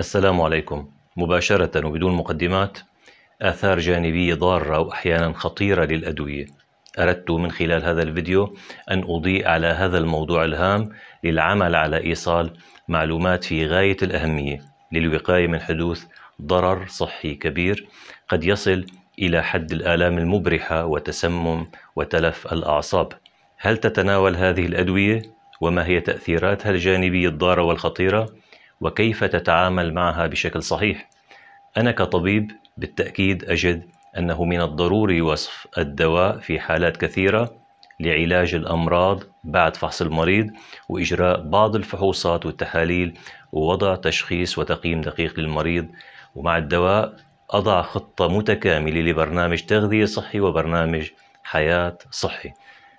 السلام عليكم مباشرة وبدون مقدمات آثار جانبية ضارة وأحيانا خطيرة للأدوية أردت من خلال هذا الفيديو أن أضيء على هذا الموضوع الهام للعمل على إيصال معلومات في غاية الأهمية للوقاية من حدوث ضرر صحي كبير قد يصل إلى حد الآلام المبرحة وتسمم وتلف الأعصاب هل تتناول هذه الأدوية وما هي تأثيراتها الجانبية الضارة والخطيرة؟ وكيف تتعامل معها بشكل صحيح انا كطبيب بالتاكيد اجد انه من الضروري وصف الدواء في حالات كثيره لعلاج الامراض بعد فحص المريض واجراء بعض الفحوصات والتحاليل ووضع تشخيص وتقييم دقيق للمريض ومع الدواء اضع خطه متكامله لبرنامج تغذيه صحي وبرنامج حياه صحي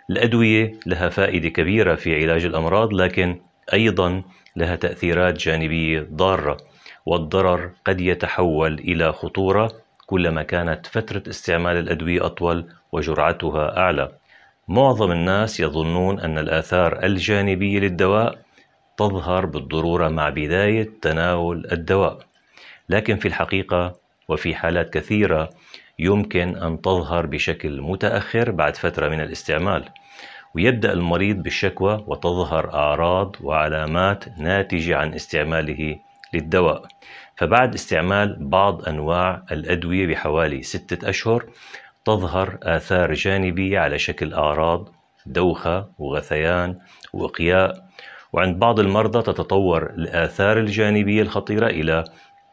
الادويه لها فائده كبيره في علاج الامراض لكن أيضا لها تأثيرات جانبية ضارة والضرر قد يتحول إلى خطورة كلما كانت فترة استعمال الأدوية أطول وجرعتها أعلى معظم الناس يظنون أن الآثار الجانبية للدواء تظهر بالضرورة مع بداية تناول الدواء لكن في الحقيقة وفي حالات كثيرة يمكن أن تظهر بشكل متأخر بعد فترة من الاستعمال ويبدأ المريض بالشكوى وتظهر أعراض وعلامات ناتجة عن استعماله للدواء فبعد استعمال بعض أنواع الأدوية بحوالي ستة أشهر تظهر آثار جانبية على شكل أعراض دوخة وغثيان وإقياء وعند بعض المرضى تتطور الآثار الجانبية الخطيرة إلى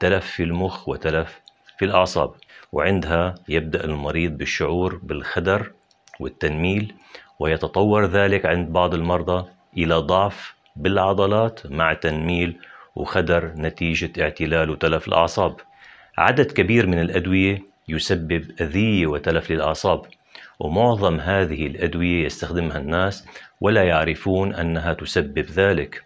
تلف في المخ وتلف في الأعصاب وعندها يبدأ المريض بالشعور بالخدر والتنميل ويتطور ذلك عند بعض المرضى إلى ضعف بالعضلات مع تنميل وخدر نتيجة اعتلال وتلف الأعصاب عدد كبير من الأدوية يسبب أذية وتلف للأعصاب ومعظم هذه الأدوية يستخدمها الناس ولا يعرفون أنها تسبب ذلك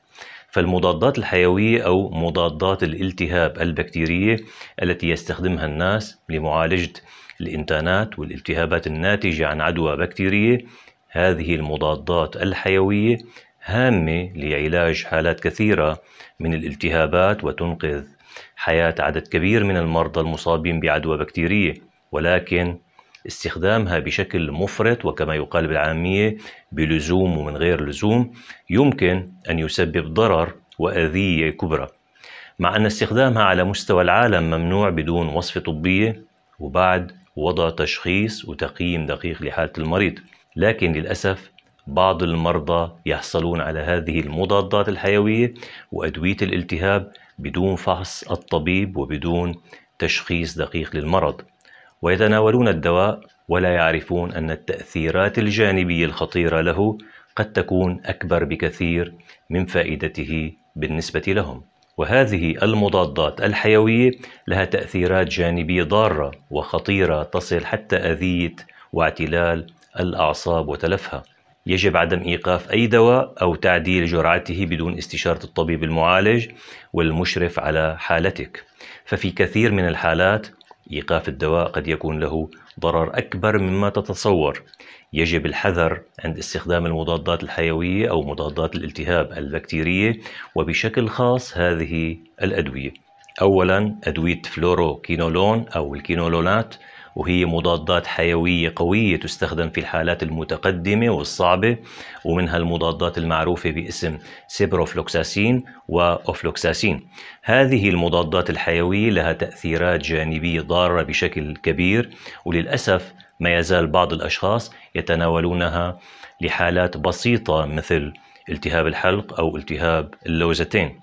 فالمضادات الحيوية أو مضادات الالتهاب البكتيرية التي يستخدمها الناس لمعالجة الإنتانات والالتهابات الناتجة عن عدوى بكتيرية هذه المضادات الحيوية هامة لعلاج حالات كثيرة من الالتهابات وتنقذ حياة عدد كبير من المرضى المصابين بعدوى بكتيرية ولكن استخدامها بشكل مفرط وكما يقال بالعامية بلزوم ومن غير لزوم يمكن أن يسبب ضرر وأذية كبرى مع أن استخدامها على مستوى العالم ممنوع بدون وصفة طبية وبعد وضع تشخيص وتقييم دقيق لحالة المريض لكن للأسف بعض المرضى يحصلون على هذه المضادات الحيوية وأدوية الالتهاب بدون فحص الطبيب وبدون تشخيص دقيق للمرض ويتناولون الدواء ولا يعرفون أن التأثيرات الجانبية الخطيرة له قد تكون أكبر بكثير من فائدته بالنسبة لهم وهذه المضادات الحيوية لها تأثيرات جانبية ضارة وخطيرة تصل حتى أذية واعتلال الأعصاب وتلفها يجب عدم إيقاف أي دواء أو تعديل جرعته بدون استشارة الطبيب المعالج والمشرف على حالتك ففي كثير من الحالات إيقاف الدواء قد يكون له ضرر أكبر مما تتصور يجب الحذر عند استخدام المضادات الحيوية أو مضادات الالتهاب البكتيرية وبشكل خاص هذه الأدوية أولا أدوية فلوروكينولون أو الكينولونات وهي مضادات حيوية قوية تستخدم في الحالات المتقدمة والصعبة ومنها المضادات المعروفة باسم سيبروفلوكساسين وأوفلوكساسين هذه المضادات الحيوية لها تأثيرات جانبية ضارة بشكل كبير وللأسف ما يزال بعض الأشخاص يتناولونها لحالات بسيطة مثل التهاب الحلق أو التهاب اللوزتين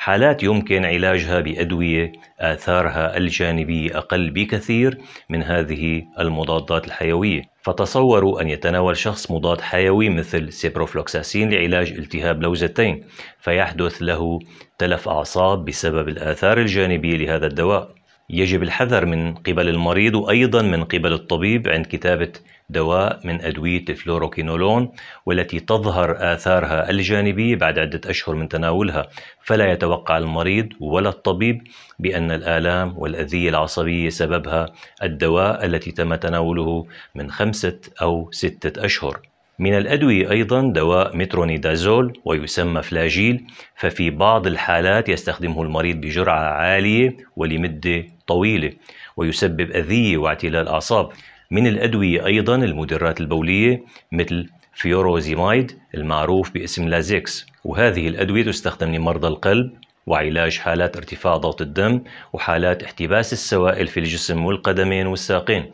حالات يمكن علاجها بأدوية آثارها الجانبية أقل بكثير من هذه المضادات الحيوية فتصوروا أن يتناول شخص مضاد حيوي مثل سيبروفلوكساسين لعلاج التهاب لوزتين فيحدث له تلف أعصاب بسبب الآثار الجانبية لهذا الدواء يجب الحذر من قبل المريض وأيضا من قبل الطبيب عند كتابة دواء من أدوية الفلوروكينولون والتي تظهر آثارها الجانبية بعد عدة أشهر من تناولها فلا يتوقع المريض ولا الطبيب بأن الآلام والأذية العصبية سببها الدواء التي تم تناوله من خمسة أو ستة أشهر من الأدوية أيضا دواء مترونيدازول ويسمى فلاجيل ففي بعض الحالات يستخدمه المريض بجرعة عالية ولمدة طويلة ويسبب أذية واعتلال أعصاب من الأدوية أيضا المدرات البولية مثل فيوروزيمايد المعروف باسم لازيكس وهذه الأدوية تستخدم لمرضى القلب وعلاج حالات ارتفاع ضغط الدم وحالات احتباس السوائل في الجسم والقدمين والساقين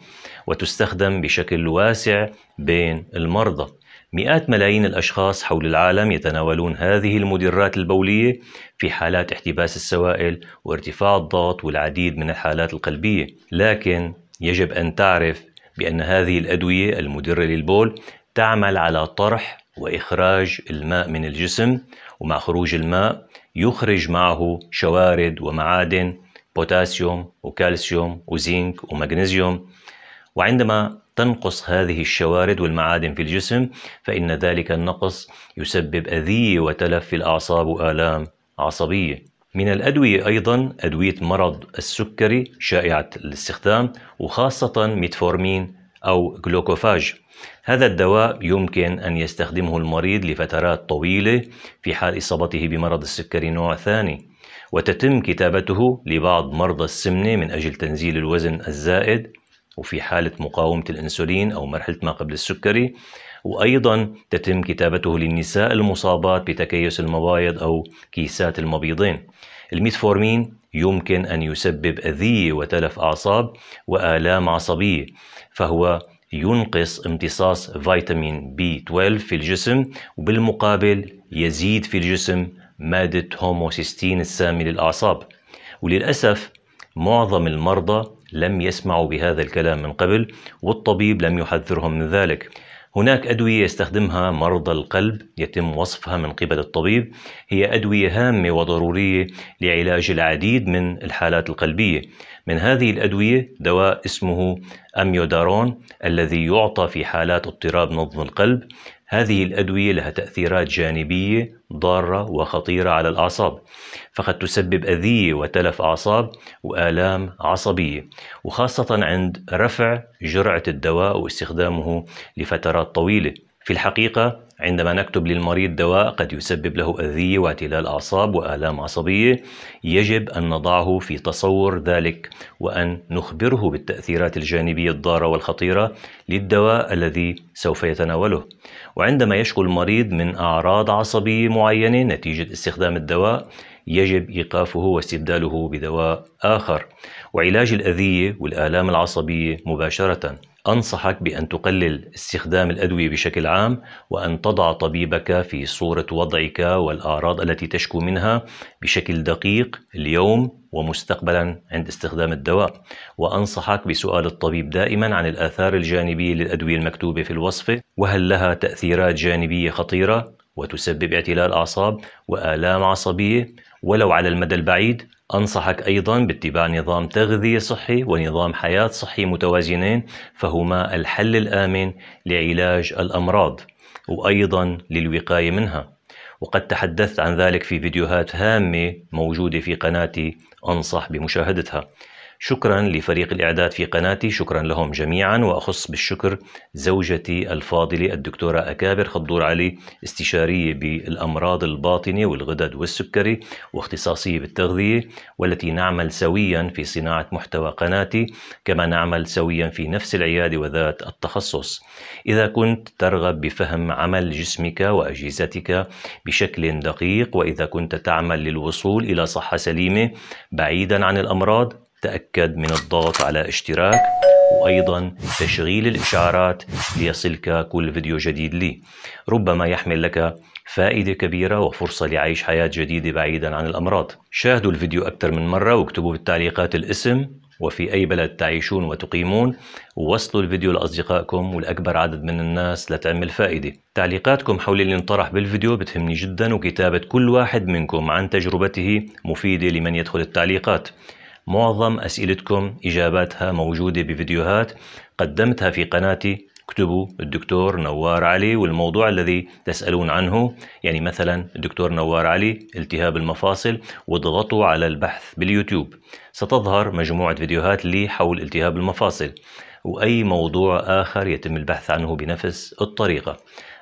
وتستخدم بشكل واسع بين المرضى مئات ملايين الأشخاص حول العالم يتناولون هذه المدرات البولية في حالات احتباس السوائل وارتفاع الضغط والعديد من الحالات القلبية لكن يجب أن تعرف بأن هذه الأدوية المدرة للبول تعمل على طرح وإخراج الماء من الجسم ومع خروج الماء يخرج معه شوارد ومعادن بوتاسيوم وكالسيوم وزنك ومغنيسيوم وعندما تنقص هذه الشوارد والمعادن في الجسم فإن ذلك النقص يسبب أذية وتلف في الأعصاب وآلام عصبية من الأدوية أيضا أدوية مرض السكري شائعة الاستخدام وخاصة ميتفورمين أو جلوكوفاج هذا الدواء يمكن أن يستخدمه المريض لفترات طويلة في حال إصابته بمرض السكري نوع ثاني وتتم كتابته لبعض مرضى السمنة من أجل تنزيل الوزن الزائد وفي حالة مقاومة الأنسولين أو مرحلة ما قبل السكري وأيضا تتم كتابته للنساء المصابات بتكيس المبايض أو كيسات المبيضين الميتفورمين يمكن أن يسبب أذية وتلف أعصاب وآلام عصبية فهو ينقص امتصاص فيتامين بي 12 في الجسم وبالمقابل يزيد في الجسم مادة هوموسيستين السامي للأعصاب وللأسف معظم المرضى لم يسمعوا بهذا الكلام من قبل والطبيب لم يحذرهم من ذلك هناك أدوية يستخدمها مرضى القلب يتم وصفها من قبل الطبيب هي أدوية هامة وضرورية لعلاج العديد من الحالات القلبية من هذه الأدوية دواء اسمه أميودارون الذي يعطى في حالات اضطراب نظم القلب هذه الأدوية لها تأثيرات جانبية ضارة وخطيرة على الأعصاب فقد تسبب أذية وتلف أعصاب وآلام عصبية وخاصة عند رفع جرعة الدواء واستخدامه لفترات طويلة في الحقيقة عندما نكتب للمريض دواء قد يسبب له أذية واعتلال أعصاب وآلام عصبية يجب أن نضعه في تصور ذلك وأن نخبره بالتأثيرات الجانبية الضارة والخطيرة للدواء الذي سوف يتناوله وعندما يشكو المريض من أعراض عصبية معينة نتيجة استخدام الدواء يجب إيقافه واستبداله بدواء آخر وعلاج الأذية والآلام العصبية مباشرة أنصحك بأن تقلل استخدام الأدوية بشكل عام وأن تضع طبيبك في صورة وضعك والأعراض التي تشكو منها بشكل دقيق اليوم ومستقبلا عند استخدام الدواء وأنصحك بسؤال الطبيب دائما عن الآثار الجانبية للأدوية المكتوبة في الوصفة وهل لها تأثيرات جانبية خطيرة وتسبب اعتلال أعصاب وآلام عصبية ولو على المدى البعيد أنصحك أيضا باتباع نظام تغذية صحي ونظام حياة صحي متوازنين فهما الحل الآمن لعلاج الأمراض وأيضا للوقاية منها وقد تحدثت عن ذلك في فيديوهات هامة موجودة في قناتي أنصح بمشاهدتها شكرا لفريق الإعداد في قناتي شكرا لهم جميعا وأخص بالشكر زوجتي الفاضلة الدكتورة أكابر خضور علي استشارية بالأمراض الباطنة والغدد والسكري واختصاصية بالتغذية والتي نعمل سويا في صناعة محتوى قناتي كما نعمل سويا في نفس العيادة وذات التخصص إذا كنت ترغب بفهم عمل جسمك وأجهزتك بشكل دقيق وإذا كنت تعمل للوصول إلى صحة سليمة بعيدا عن الأمراض تأكد من الضغط على اشتراك وأيضا تشغيل الإشعارات ليصلك كل فيديو جديد لي ربما يحمل لك فائدة كبيرة وفرصة لعيش حياة جديدة بعيدا عن الأمراض شاهدوا الفيديو أكثر من مرة واكتبوا بالتعليقات الاسم وفي أي بلد تعيشون وتقيمون ووصلوا الفيديو لأصدقائكم والأكبر عدد من الناس لتعمل فائدة تعليقاتكم حول اللي انطرح بالفيديو بتهمني جدا وكتابة كل واحد منكم عن تجربته مفيدة لمن يدخل التعليقات معظم أسئلتكم إجاباتها موجودة بفيديوهات قدمتها في قناتي اكتبوا الدكتور نوار علي والموضوع الذي تسألون عنه يعني مثلا الدكتور نوار علي التهاب المفاصل واضغطوا على البحث باليوتيوب ستظهر مجموعة فيديوهات لي حول التهاب المفاصل وأي موضوع آخر يتم البحث عنه بنفس الطريقة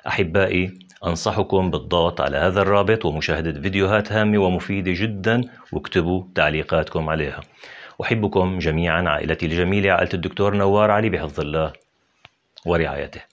أحبائي أنصحكم بالضغط على هذا الرابط ومشاهدة فيديوهات هامة ومفيدة جدا واكتبوا تعليقاتكم عليها أحبكم جميعا عائلتي الجميلة عائلة الدكتور نوار علي بحفظ الله ورعايته